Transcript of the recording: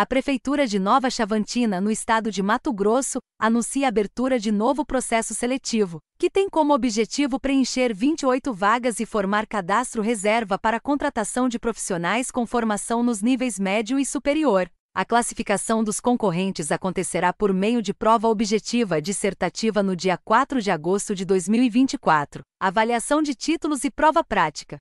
A Prefeitura de Nova Chavantina, no estado de Mato Grosso, anuncia a abertura de novo processo seletivo, que tem como objetivo preencher 28 vagas e formar cadastro reserva para contratação de profissionais com formação nos níveis médio e superior. A classificação dos concorrentes acontecerá por meio de prova objetiva dissertativa no dia 4 de agosto de 2024, avaliação de títulos e prova prática.